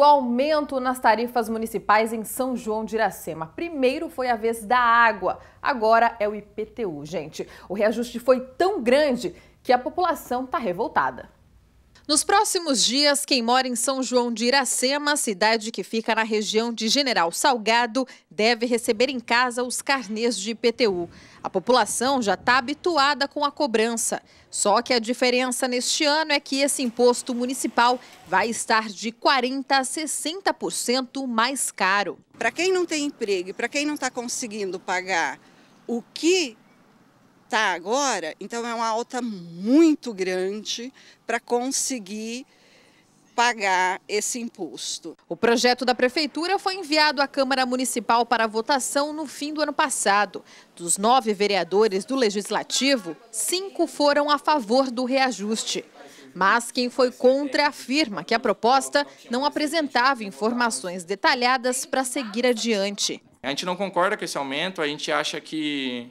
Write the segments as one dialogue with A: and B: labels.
A: O aumento nas tarifas municipais em São João de Iracema. Primeiro foi a vez da água, agora é o IPTU, gente. O reajuste foi tão grande que a população está revoltada. Nos próximos dias, quem mora em São João de Iracema, cidade que fica na região de General Salgado, deve receber em casa os carnês de IPTU. A população já está habituada com a cobrança. Só que a diferença neste ano é que esse imposto municipal vai estar de 40% a 60% mais caro. Para quem não tem emprego e para quem não está conseguindo pagar o que está agora, então é uma alta muito grande para conseguir pagar esse imposto. O projeto da Prefeitura foi enviado à Câmara Municipal para votação no fim do ano passado. Dos nove vereadores do Legislativo, cinco foram a favor do reajuste. Mas quem foi contra afirma que a proposta não apresentava informações detalhadas para seguir adiante.
B: A gente não concorda com esse aumento, a gente acha que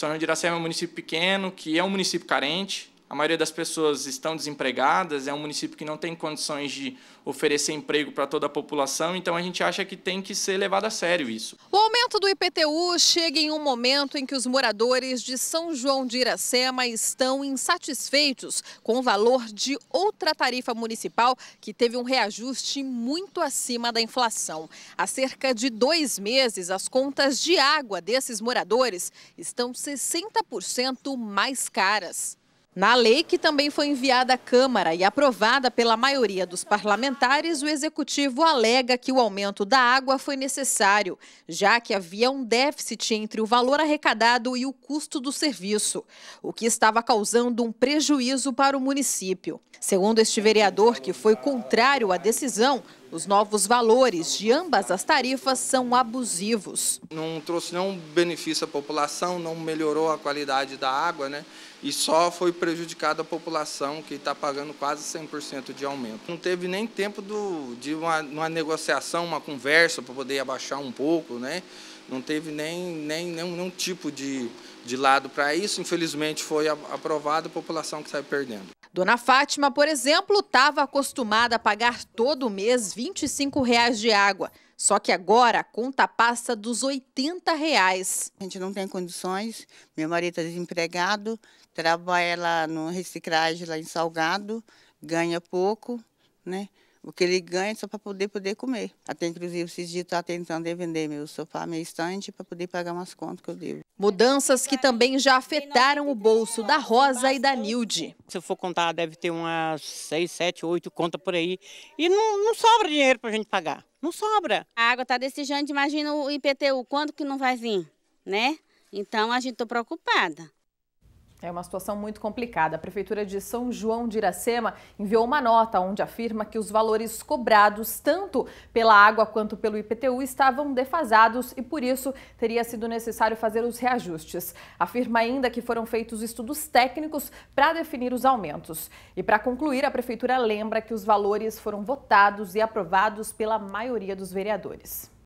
B: são João de Iracema é um município pequeno, que é um município carente, a maioria das pessoas estão desempregadas, é um município que não tem condições de oferecer emprego para toda a população, então a gente acha que tem que ser levado a sério isso.
A: O aumento do IPTU chega em um momento em que os moradores de São João de Iracema estão insatisfeitos com o valor de outra tarifa municipal que teve um reajuste muito acima da inflação. Há cerca de dois meses, as contas de água desses moradores estão 60% mais caras. Na lei, que também foi enviada à Câmara e aprovada pela maioria dos parlamentares, o Executivo alega que o aumento da água foi necessário, já que havia um déficit entre o valor arrecadado e o custo do serviço, o que estava causando um prejuízo para o município. Segundo este vereador, que foi contrário à decisão, os novos valores de ambas as tarifas são abusivos.
C: Não trouxe nenhum benefício à população, não melhorou a qualidade da água, né? E só foi prejudicada a população que está pagando quase 100% de aumento. Não teve nem tempo do, de uma, uma negociação, uma conversa para poder abaixar um pouco, né? Não teve nem, nem nenhum, nenhum tipo de, de lado para isso. Infelizmente foi aprovado, a
A: população que sai perdendo. Dona Fátima, por exemplo, estava acostumada a pagar todo mês R$ 25 de água. Só que agora a conta passa dos 80 reais. A gente não tem condições, meu marido é desempregado, trabalha lá
C: no reciclagem lá em Salgado, ganha pouco, né? O que ele ganha é só para poder poder comer. Até inclusive esses dias está tentando vender meu sofá, minha estante para poder
A: pagar umas contas que eu devo. Mudanças que também já afetaram o bolso da Rosa e da Nilde.
C: Se eu for contar, deve ter umas seis, sete, oito contas por aí. E não, não sobra
A: dinheiro para a gente pagar. Não sobra. A água está desse jeito, imagina o IPTU, quando que não vai vir, né? Então a gente está preocupada. É uma situação muito complicada. A Prefeitura de São João de Iracema enviou uma nota onde afirma que os valores cobrados tanto pela água quanto pelo IPTU estavam defasados e, por isso, teria sido necessário fazer os reajustes. Afirma ainda que foram feitos estudos técnicos para definir os aumentos. E, para concluir, a Prefeitura lembra que os valores foram votados e aprovados pela maioria dos vereadores.